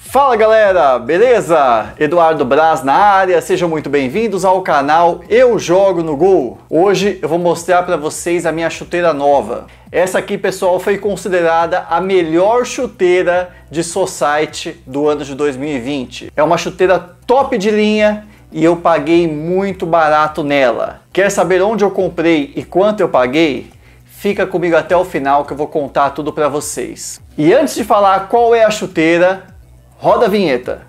Fala galera, beleza? Eduardo Braz na área, sejam muito bem-vindos ao canal Eu Jogo no Gol. Hoje eu vou mostrar para vocês a minha chuteira nova. Essa aqui, pessoal, foi considerada a melhor chuteira de Society do ano de 2020. É uma chuteira top de linha e eu paguei muito barato nela. Quer saber onde eu comprei e quanto eu paguei? Fica comigo até o final que eu vou contar tudo para vocês. E antes de falar qual é a chuteira, Roda a vinheta.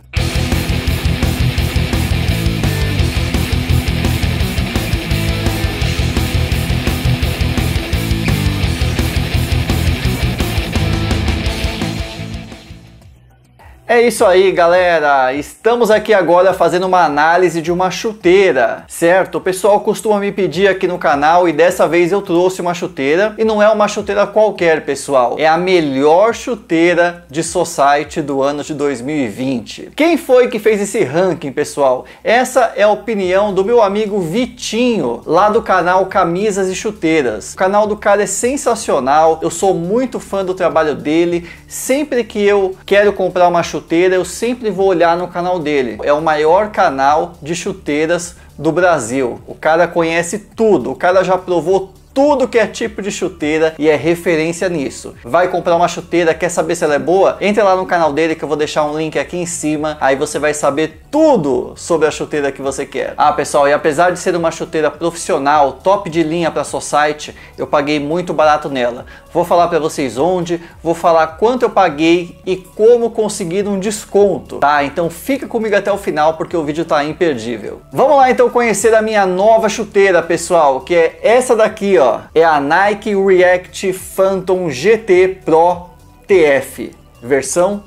É isso aí, galera! Estamos aqui agora fazendo uma análise de uma chuteira, certo? O pessoal costuma me pedir aqui no canal e dessa vez eu trouxe uma chuteira e não é uma chuteira qualquer, pessoal. É a melhor chuteira de Society do ano de 2020. Quem foi que fez esse ranking, pessoal? Essa é a opinião do meu amigo Vitinho, lá do canal Camisas e Chuteiras. O canal do cara é sensacional, eu sou muito fã do trabalho dele. Sempre que eu quero comprar uma chuteira, chuteira, eu sempre vou olhar no canal dele. É o maior canal de chuteiras do Brasil. O cara conhece tudo, o cara já provou tudo que é tipo de chuteira e é referência nisso. Vai comprar uma chuteira, quer saber se ela é boa? Entra lá no canal dele que eu vou deixar um link aqui em cima, aí você vai saber tudo sobre a chuteira que você quer. Ah, pessoal, e apesar de ser uma chuteira profissional, top de linha para site eu paguei muito barato nela. Vou falar para vocês onde, vou falar quanto eu paguei e como conseguir um desconto, tá? Então fica comigo até o final porque o vídeo tá imperdível. Vamos lá então conhecer a minha nova chuteira, pessoal, que é essa daqui, ó, é a Nike React Phantom GT Pro TF, versão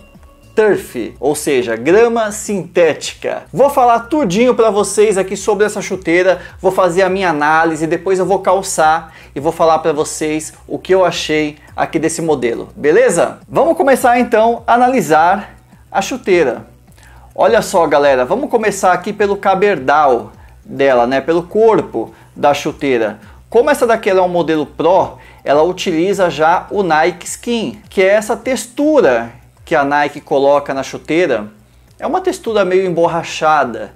turf, ou seja, grama sintética. Vou falar tudinho para vocês aqui sobre essa chuteira, vou fazer a minha análise, depois eu vou calçar e vou falar para vocês o que eu achei aqui desse modelo, beleza? Vamos começar então a analisar a chuteira. Olha só, galera, vamos começar aqui pelo caberdal dela, né, pelo corpo da chuteira. Como essa daqui é um modelo Pro, ela utiliza já o Nike Skin, que é essa textura que a Nike coloca na chuteira. É uma textura meio emborrachada,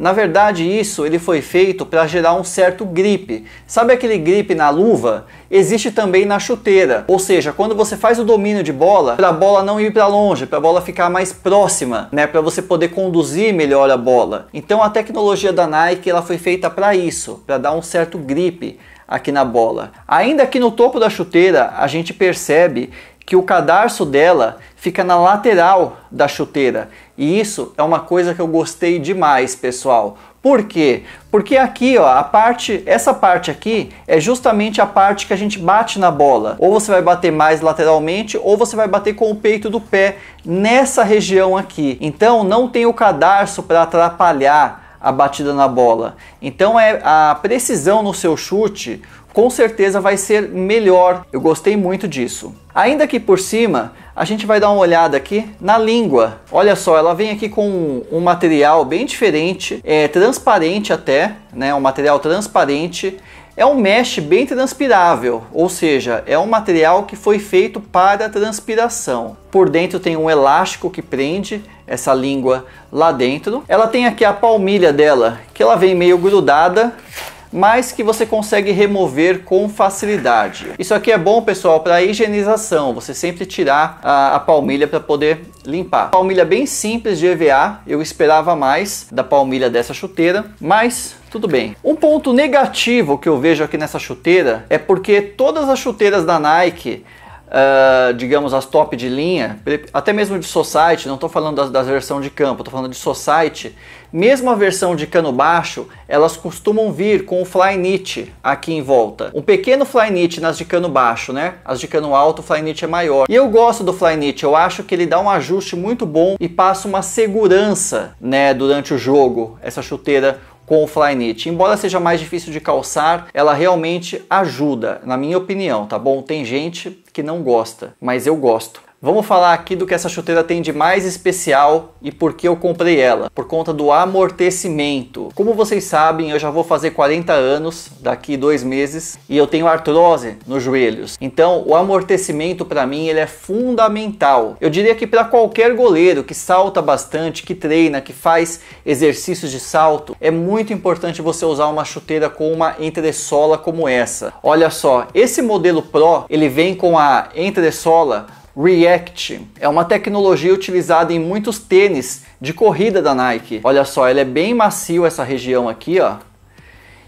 na verdade, isso ele foi feito para gerar um certo grip. Sabe aquele grip na luva? Existe também na chuteira. Ou seja, quando você faz o domínio de bola, para a bola não ir para longe, para a bola ficar mais próxima, né, para você poder conduzir melhor a bola. Então a tecnologia da Nike, ela foi feita para isso, para dar um certo grip aqui na bola. Ainda aqui no topo da chuteira, a gente percebe que o cadarço dela fica na lateral da chuteira. E isso é uma coisa que eu gostei demais, pessoal. Por quê? Porque aqui, ó, a parte, essa parte aqui é justamente a parte que a gente bate na bola. Ou você vai bater mais lateralmente, ou você vai bater com o peito do pé nessa região aqui. Então não tem o cadarço para atrapalhar a batida na bola. Então é a precisão no seu chute com certeza vai ser melhor. Eu gostei muito disso. Ainda aqui por cima, a gente vai dar uma olhada aqui na língua. Olha só, ela vem aqui com um material bem diferente, é transparente até, né? Um material transparente. É um mesh bem transpirável, ou seja, é um material que foi feito para transpiração. Por dentro tem um elástico que prende essa língua lá dentro. Ela tem aqui a palmilha dela, que ela vem meio grudada mas que você consegue remover com facilidade. Isso aqui é bom, pessoal, para higienização. Você sempre tirar a, a palmilha para poder limpar. Palmilha bem simples de EVA, eu esperava mais da palmilha dessa chuteira, mas tudo bem. Um ponto negativo que eu vejo aqui nessa chuteira é porque todas as chuteiras da Nike uh, digamos, as top de linha, até mesmo de Society, não estou falando das, das versões de campo, estou falando de Society, mesmo a versão de cano baixo, elas costumam vir com o Flyknit aqui em volta. Um pequeno Flyknit nas de cano baixo, né? As de cano alto, o Flyknit é maior. E eu gosto do Flyknit, eu acho que ele dá um ajuste muito bom e passa uma segurança, né, durante o jogo, essa chuteira com o Flyknit, Embora seja mais difícil de calçar, ela realmente ajuda, na minha opinião, tá bom? Tem gente que não gosta, mas eu gosto. Vamos falar aqui do que essa chuteira tem de mais especial e por que eu comprei ela. Por conta do amortecimento. Como vocês sabem, eu já vou fazer 40 anos daqui dois meses e eu tenho artrose nos joelhos. Então, o amortecimento para mim ele é fundamental. Eu diria que para qualquer goleiro que salta bastante, que treina, que faz exercícios de salto, é muito importante você usar uma chuteira com uma entressola como essa. Olha só, esse modelo Pro ele vem com a entressola React. É uma tecnologia utilizada em muitos tênis de corrida da Nike. Olha só, ele é bem macio essa região aqui, ó.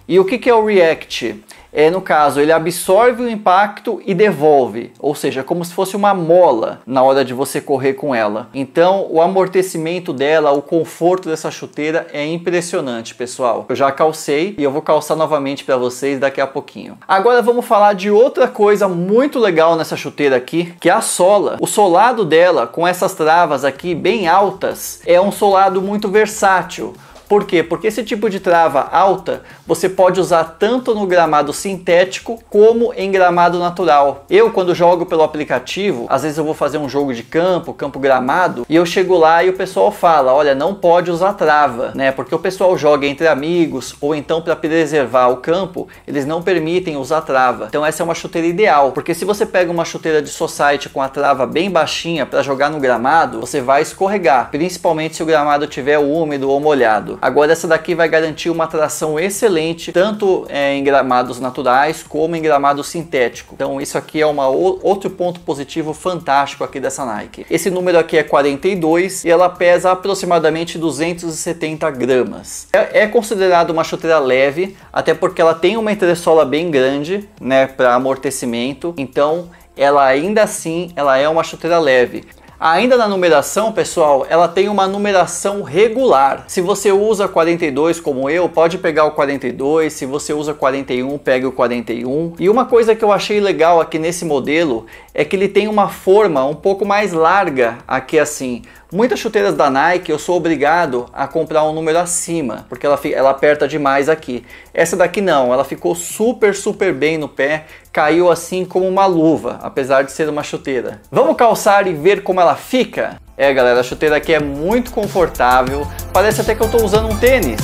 E o que, que é o React? é, no caso, ele absorve o impacto e devolve, ou seja, como se fosse uma mola na hora de você correr com ela. Então, o amortecimento dela, o conforto dessa chuteira é impressionante, pessoal. Eu já calcei e eu vou calçar novamente para vocês daqui a pouquinho. Agora vamos falar de outra coisa muito legal nessa chuteira aqui, que é a sola. O solado dela, com essas travas aqui bem altas, é um solado muito versátil. Por quê? Porque esse tipo de trava alta você pode usar tanto no gramado sintético como em gramado natural. Eu, quando jogo pelo aplicativo, às vezes eu vou fazer um jogo de campo, campo gramado, e eu chego lá e o pessoal fala: olha, não pode usar trava, né? Porque o pessoal joga entre amigos, ou então para preservar o campo, eles não permitem usar trava. Então essa é uma chuteira ideal, porque se você pega uma chuteira de society com a trava bem baixinha para jogar no gramado, você vai escorregar, principalmente se o gramado tiver úmido ou molhado. Agora essa daqui vai garantir uma tração excelente, tanto é, em gramados naturais como em gramado sintético. Então isso aqui é uma, outro ponto positivo fantástico aqui dessa Nike. Esse número aqui é 42 e ela pesa aproximadamente 270 gramas. É, é considerado uma chuteira leve, até porque ela tem uma entressola bem grande, né, para amortecimento. Então ela ainda assim ela é uma chuteira leve. Ainda na numeração, pessoal, ela tem uma numeração regular. Se você usa 42 como eu, pode pegar o 42. Se você usa 41, pegue o 41. E uma coisa que eu achei legal aqui nesse modelo é que ele tem uma forma um pouco mais larga aqui assim. Muitas chuteiras da Nike eu sou obrigado a comprar um número acima, porque ela, ela aperta demais aqui. Essa daqui não, ela ficou super, super bem no pé, caiu assim como uma luva, apesar de ser uma chuteira. Vamos calçar e ver como ela fica? É galera, a chuteira aqui é muito confortável, parece até que eu estou usando um tênis.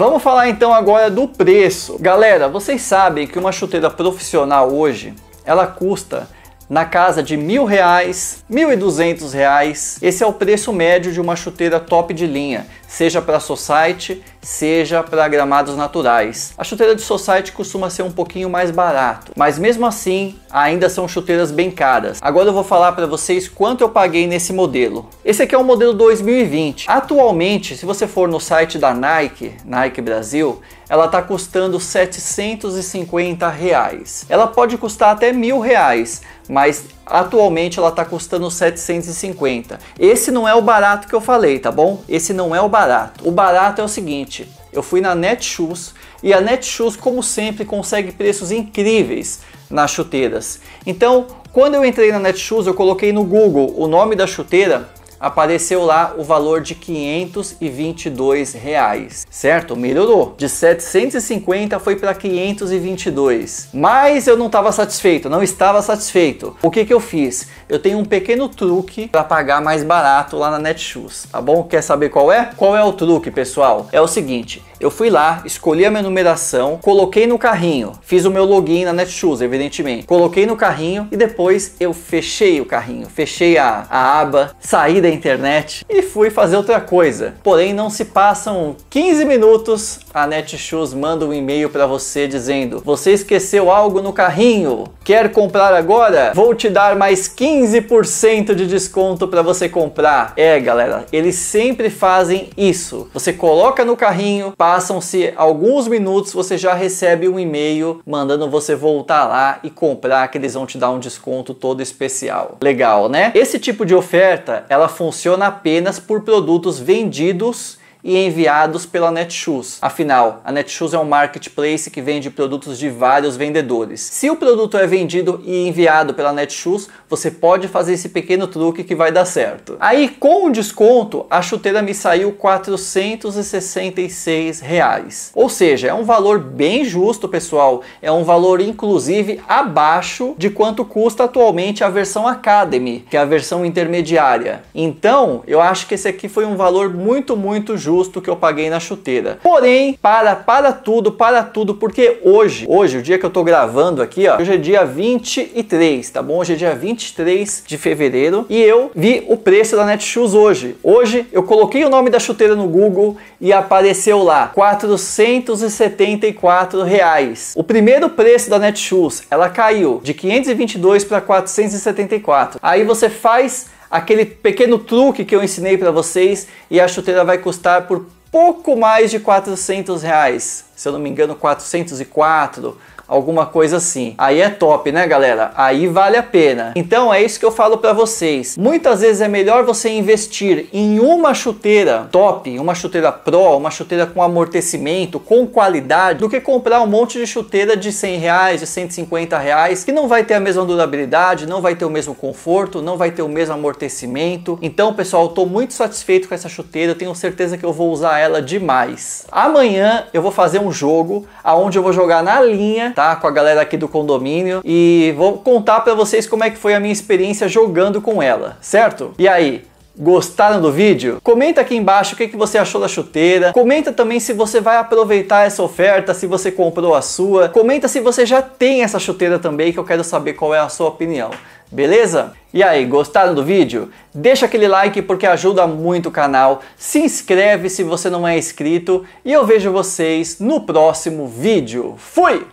Vamos falar então agora do preço. Galera, vocês sabem que uma chuteira profissional hoje ela custa na casa de mil reais, mil e duzentos reais. Esse é o preço médio de uma chuteira top de linha seja para society, seja para gramados naturais. A chuteira de society costuma ser um pouquinho mais barato, mas mesmo assim ainda são chuteiras bem caras. Agora eu vou falar para vocês quanto eu paguei nesse modelo. Esse aqui é o um modelo 2020. Atualmente, se você for no site da Nike, Nike Brasil, ela está custando 750 reais. Ela pode custar até mil reais, mas atualmente ela está custando 750. Esse não é o barato que eu falei, tá bom? Esse não é o barato barato? O barato é o seguinte: eu fui na Netshoes e a Netshoes, como sempre, consegue preços incríveis nas chuteiras. Então, quando eu entrei na Netshoes, eu coloquei no Google o nome da chuteira apareceu lá o valor de 522 reais, certo? Melhorou. De 750 foi para 522. Mas eu não estava satisfeito, não estava satisfeito. O que que eu fiz? Eu tenho um pequeno truque para pagar mais barato lá na Netshoes, tá bom? Quer saber qual é? Qual é o truque, pessoal? É o seguinte, eu fui lá, escolhi a minha numeração, coloquei no carrinho, fiz o meu login na Netshoes, evidentemente. Coloquei no carrinho e depois eu fechei o carrinho, fechei a, a aba, saí da internet e fui fazer outra coisa. Porém, não se passam 15 minutos, a Netshoes manda um e-mail para você dizendo: "Você esqueceu algo no carrinho. Quer comprar agora? Vou te dar mais 15% de desconto para você comprar". É, galera, eles sempre fazem isso. Você coloca no carrinho, passa Passam-se alguns minutos, você já recebe um e-mail mandando você voltar lá e comprar, que eles vão te dar um desconto todo especial. Legal, né? Esse tipo de oferta, ela funciona apenas por produtos vendidos e enviados pela Netshoes. Afinal, a Netshoes é um marketplace que vende produtos de vários vendedores. Se o produto é vendido e enviado pela Netshoes, você pode fazer esse pequeno truque que vai dar certo. Aí, com o desconto, a chuteira me saiu 466 reais. Ou seja, é um valor bem justo, pessoal. É um valor, inclusive, abaixo de quanto custa atualmente a versão Academy, que é a versão intermediária. Então, eu acho que esse aqui foi um valor muito, muito justo justo que eu paguei na chuteira. Porém, para, para tudo, para tudo, porque hoje, hoje, o dia que eu tô gravando aqui, ó, hoje é dia 23, tá bom? Hoje é dia 23 de fevereiro e eu vi o preço da Netshoes hoje. Hoje eu coloquei o nome da chuteira no Google e apareceu lá, 474 reais. O primeiro preço da Netshoes, ela caiu de 522 para 474. Aí você faz aquele pequeno truque que eu ensinei para vocês e a chuteira vai custar por pouco mais de 400 reais, se eu não me engano 404 alguma coisa assim. Aí é top, né, galera? Aí vale a pena. Então é isso que eu falo para vocês. Muitas vezes é melhor você investir em uma chuteira top, uma chuteira pro, uma chuteira com amortecimento, com qualidade, do que comprar um monte de chuteira de 100 reais, de 150 reais, que não vai ter a mesma durabilidade, não vai ter o mesmo conforto, não vai ter o mesmo amortecimento. Então, pessoal, eu tô muito satisfeito com essa chuteira, tenho certeza que eu vou usar ela demais. Amanhã eu vou fazer um jogo aonde eu vou jogar na linha, tá? com a galera aqui do condomínio e vou contar para vocês como é que foi a minha experiência jogando com ela, certo? E aí, Gostaram do vídeo? Comenta aqui embaixo o que, que você achou da chuteira. Comenta também se você vai aproveitar essa oferta, se você comprou a sua. Comenta se você já tem essa chuteira também, que eu quero saber qual é a sua opinião. Beleza? E aí, gostaram do vídeo? Deixa aquele like porque ajuda muito o canal. Se inscreve se você não é inscrito. E eu vejo vocês no próximo vídeo. Fui!